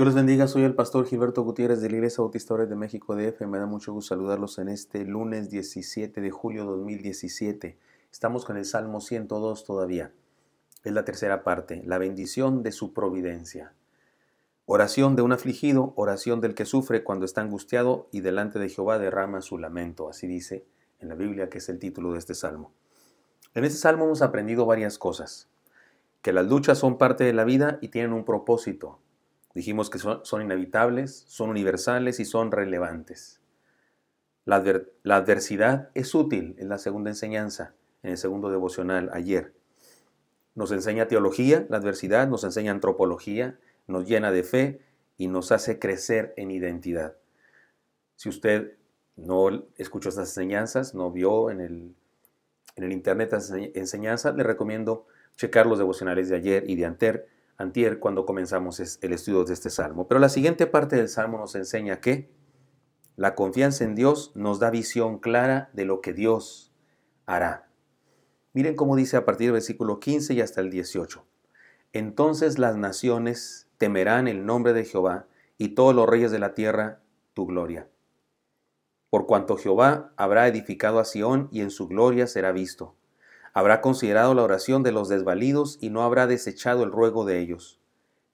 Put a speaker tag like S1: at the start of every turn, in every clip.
S1: Dios les bendiga, soy el pastor Gilberto Gutiérrez de la Iglesia Bautista de México DF. Me da mucho gusto saludarlos en este lunes 17 de julio 2017. Estamos con el Salmo 102 todavía. Es la tercera parte, la bendición de su providencia. Oración de un afligido, oración del que sufre cuando está angustiado y delante de Jehová derrama su lamento. Así dice en la Biblia, que es el título de este salmo. En este salmo hemos aprendido varias cosas. Que las luchas son parte de la vida y tienen un propósito Dijimos que son, inevitables, son universales y son relevantes. La, adversidad es útil, en la segunda enseñanza, en el segundo devocional ayer. Nos enseña teología, la adversidad, nos enseña antropología, nos llena de fe y nos hace crecer en identidad. Si usted no escuchó estas enseñanzas, no vio en el, internet enseñanza enseñanzas, le recomiendo checar los devocionales de ayer y de anter antier cuando comenzamos el estudio de este salmo. Pero la siguiente parte del salmo nos enseña que la confianza en Dios nos da visión clara de lo que Dios hará. Miren cómo dice a partir del versículo 15 y hasta el 18. Entonces las naciones temerán el nombre de Jehová y todos los reyes de la tierra tu gloria. Por cuanto Jehová habrá edificado a Sión y en su gloria será visto. Habrá considerado la oración de los desvalidos y no habrá desechado el ruego de ellos.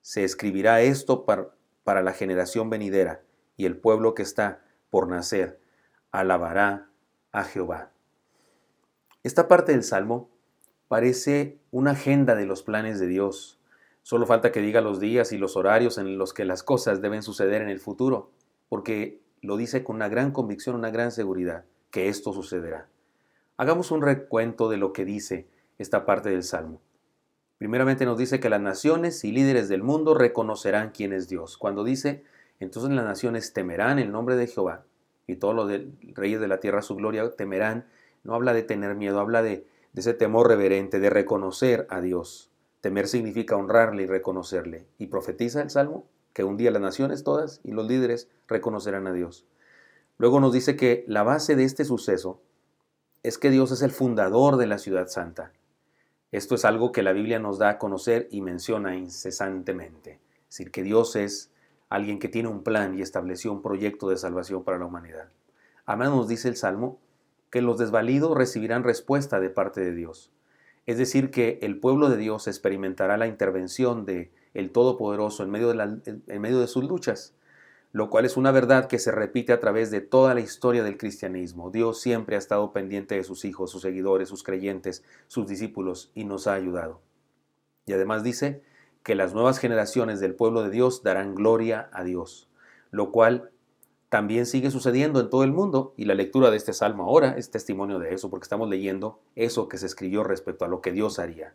S1: Se escribirá esto para, para la generación venidera, y el pueblo que está por nacer alabará a Jehová. Esta parte del Salmo parece una agenda de los planes de Dios. Solo falta que diga los días y los horarios en los que las cosas deben suceder en el futuro, porque lo dice con una gran convicción, una gran seguridad, que esto sucederá. Hagamos un recuento de lo que dice esta parte del Salmo. Primeramente nos dice que las naciones y líderes del mundo reconocerán quién es Dios. Cuando dice, entonces las naciones temerán el nombre de Jehová y todos los reyes de la tierra su gloria temerán, no habla de tener miedo, habla de ese temor reverente, de reconocer a Dios. Temer significa honrarle y reconocerle. Y profetiza el Salmo que un día las naciones todas y los líderes reconocerán a Dios. Luego nos dice que la base de este suceso es que Dios es el fundador de la ciudad santa. Esto es algo que la Biblia nos da a conocer y menciona incesantemente. Es decir, que Dios es alguien que tiene un plan y estableció un proyecto de salvación para la humanidad. Además nos dice el Salmo que los desvalidos recibirán respuesta de parte de Dios. Es decir, que el pueblo de Dios experimentará la intervención de el Todopoderoso en en medio de sus luchas lo cual es una verdad que se repite a través de toda la historia del cristianismo. Dios siempre ha estado pendiente de sus hijos, sus seguidores, sus creyentes, sus discípulos y nos ha ayudado. Y además dice que las nuevas generaciones del pueblo de Dios darán gloria a Dios, lo cual también sigue sucediendo en todo el mundo y la lectura de este salmo ahora es testimonio de eso porque estamos leyendo eso que se escribió respecto a lo que Dios haría.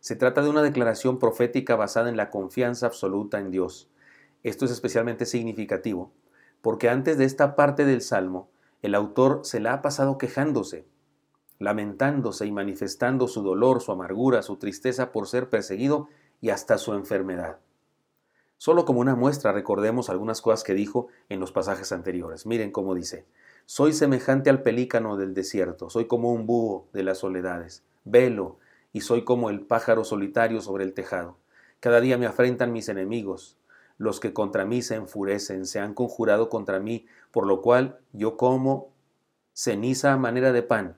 S1: Se trata de una declaración profética basada en la confianza absoluta en Dios esto es especialmente significativo, porque antes de esta parte del Salmo, el autor se la ha pasado quejándose, lamentándose y manifestando su dolor, su amargura, su tristeza por ser perseguido y hasta su enfermedad. Solo como una muestra recordemos algunas cosas que dijo en los pasajes anteriores. Miren cómo dice, soy semejante al pelícano del desierto, soy como un búho de las soledades, velo, y soy como el pájaro solitario sobre el tejado. Cada día me afrentan mis enemigos, los que contra mí se enfurecen, se han conjurado contra mí, por lo cual yo como ceniza a manera de pan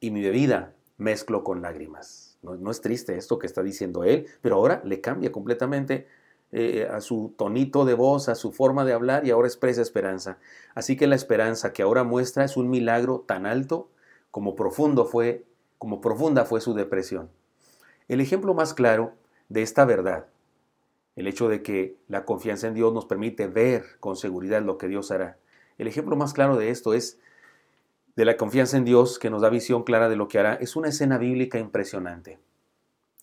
S1: y mi bebida mezclo con lágrimas. No, es triste esto que está diciendo él, pero ahora le cambia completamente eh, a su tonito de voz, a su forma de hablar y ahora expresa esperanza. Así que la esperanza que ahora muestra es un milagro tan alto como profundo fue, como profunda fue su depresión. El ejemplo más claro de esta verdad el hecho de que la confianza en Dios nos permite ver con seguridad lo que Dios hará. El ejemplo más claro de esto es de la confianza en Dios que nos da visión clara de lo que hará. Es una escena bíblica impresionante.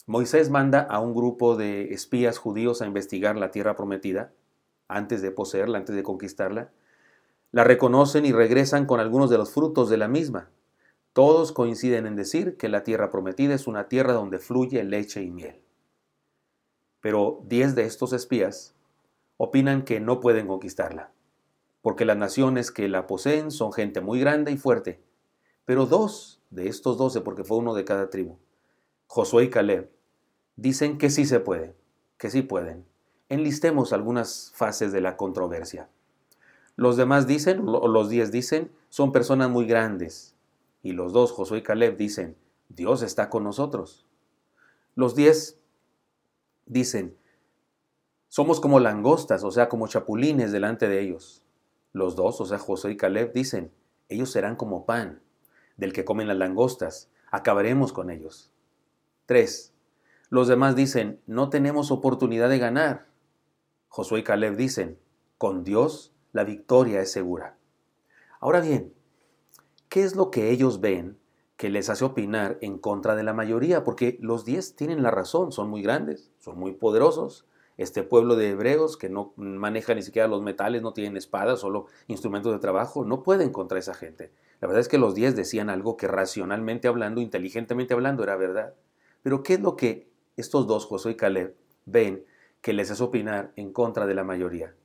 S1: Moisés manda a un grupo de espías judíos a investigar la tierra prometida antes de poseerla, antes de conquistarla. La reconocen y regresan con algunos de los frutos de la misma. Todos coinciden en decir que la tierra prometida es una tierra donde fluye leche y miel pero 10 de estos espías opinan que no pueden conquistarla, porque las naciones que la poseen son gente muy grande y fuerte. Pero dos de estos 12, porque fue uno de cada tribu, Josué y Caleb, dicen que sí se puede, que sí pueden. Enlistemos algunas fases de la controversia. Los demás dicen, o los diez dicen, son personas muy grandes. Y los dos, Josué y Caleb, dicen, Dios está con nosotros. Los diez... Dicen, somos como langostas, o sea, como chapulines delante de ellos. Los dos, o sea, Josué y Caleb, dicen, ellos serán como pan, del que comen las langostas, acabaremos con ellos. 3. Los demás dicen, no tenemos oportunidad de ganar. Josué y Caleb dicen, con Dios la victoria es segura. Ahora bien, ¿qué es lo que ellos ven que les hace opinar en contra de la mayoría, porque los diez tienen la razón, son muy grandes, son muy poderosos. Este pueblo de hebreos que no maneja ni siquiera los metales, no tienen espadas, solo instrumentos de trabajo, no pueden contra esa gente. La verdad es que los diez decían algo que racionalmente hablando, inteligentemente hablando, era verdad. Pero ¿qué es lo que estos dos, Josué y Caleb, ven que les hace opinar en contra de la mayoría?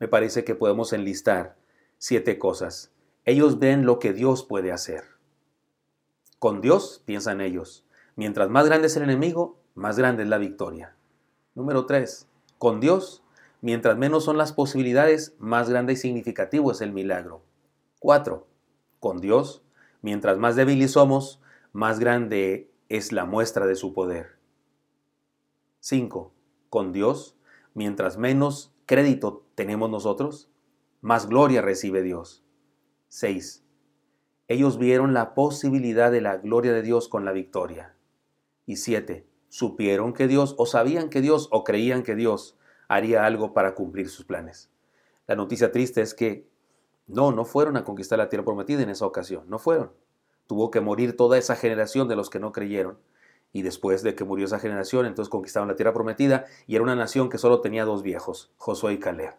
S1: Me parece que podemos enlistar siete cosas. Ellos ven lo que Dios puede hacer con Dios, piensan ellos, mientras más grande es el enemigo, más grande es la victoria. Número 3. Con Dios, mientras menos son las posibilidades, más grande y significativo es el milagro. 4. Con Dios, mientras más débiles somos, más grande es la muestra de su poder. 5. Con Dios, mientras menos crédito tenemos nosotros, más gloria recibe Dios. 6. Ellos vieron la posibilidad de la gloria de Dios con la victoria. Y siete, supieron que Dios o sabían que Dios o creían que Dios haría algo para cumplir sus planes. La noticia triste es que no, no fueron a conquistar la tierra prometida en esa ocasión, no fueron. Tuvo que morir toda esa generación de los que no creyeron. Y después de que murió esa generación, entonces conquistaron la tierra prometida y era una nación que solo tenía dos viejos, Josué y Caleb.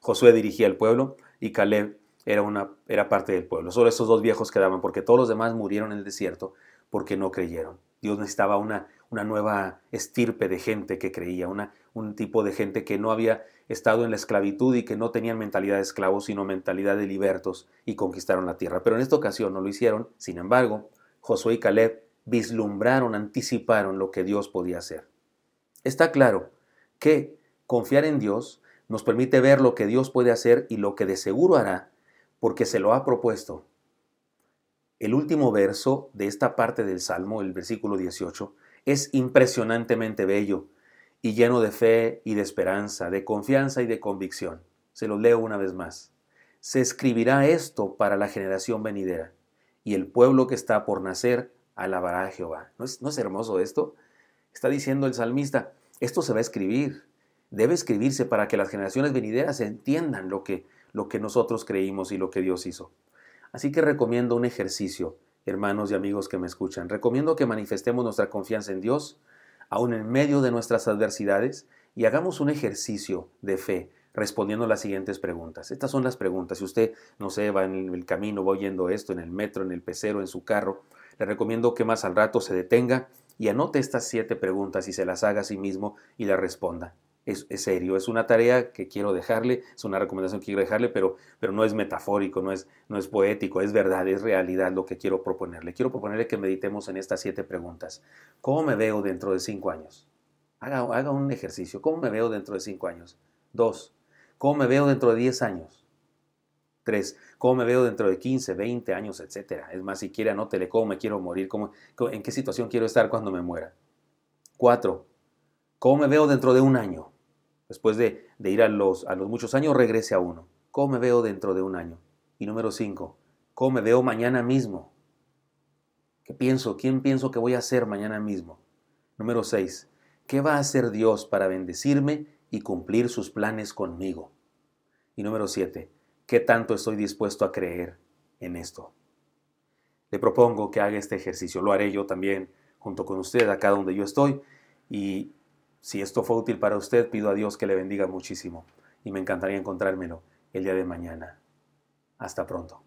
S1: Josué dirigía el pueblo y Caleb era, una, era parte del pueblo. Solo esos dos viejos quedaban, porque todos los demás murieron en el desierto porque no creyeron. Dios necesitaba una, una nueva estirpe de gente que creía, una, un tipo de gente que no había estado en la esclavitud y que no tenían mentalidad de esclavos, sino mentalidad de libertos y conquistaron la tierra. Pero en esta ocasión no lo hicieron. Sin embargo, Josué y Caleb vislumbraron, anticiparon lo que Dios podía hacer. Está claro que confiar en Dios nos permite ver lo que Dios puede hacer y lo que de seguro hará porque se lo ha propuesto. El último verso de esta parte del Salmo, el versículo 18, es impresionantemente bello y lleno de fe y de esperanza, de confianza y de convicción. Se lo leo una vez más. Se escribirá esto para la generación venidera y el pueblo que está por nacer alabará a Jehová. ¿No es, ¿No es, hermoso esto? Está diciendo el salmista, esto se va a escribir, debe escribirse para que las generaciones venideras entiendan lo que lo que nosotros creímos y lo que Dios hizo. Así que recomiendo un ejercicio, hermanos y amigos que me escuchan. Recomiendo que manifestemos nuestra confianza en Dios, aun en medio de nuestras adversidades, y hagamos un ejercicio de fe respondiendo las siguientes preguntas. Estas son las preguntas. Si usted, no sé, va en el camino, va oyendo esto, en el metro, en el pecero, en su carro, le recomiendo que más al rato se detenga y anote estas siete preguntas y se las haga a sí mismo y las responda es, serio, es una tarea que quiero dejarle, es una recomendación que quiero dejarle, pero, pero no es metafórico, no es, no es poético, es verdad, es realidad lo que quiero proponerle. Quiero proponerle que meditemos en estas siete preguntas. ¿Cómo me veo dentro de cinco años? Haga, haga un ejercicio. ¿Cómo me veo dentro de cinco años? Dos. ¿Cómo me veo dentro de diez años? Tres. ¿Cómo me veo dentro de 15, 20 años, etcétera? Es más, si quiere, anótele cómo me quiero morir, en qué situación quiero estar cuando me muera. Cuatro. ¿Cómo me veo dentro de un año? Después de, ir a los, a los muchos años, regrese a uno. ¿Cómo me veo dentro de un año? Y número cinco, ¿cómo me veo mañana mismo? ¿Qué pienso? ¿Quién pienso que voy a ser mañana mismo? Número seis, ¿qué va a hacer Dios para bendecirme y cumplir sus planes conmigo? Y número siete, ¿qué tanto estoy dispuesto a creer en esto? Le propongo que haga este ejercicio. Lo haré yo también junto con usted acá donde yo estoy. Y si esto fue útil para usted, pido a Dios que le bendiga muchísimo y me encantaría encontrármelo el día de mañana. Hasta pronto.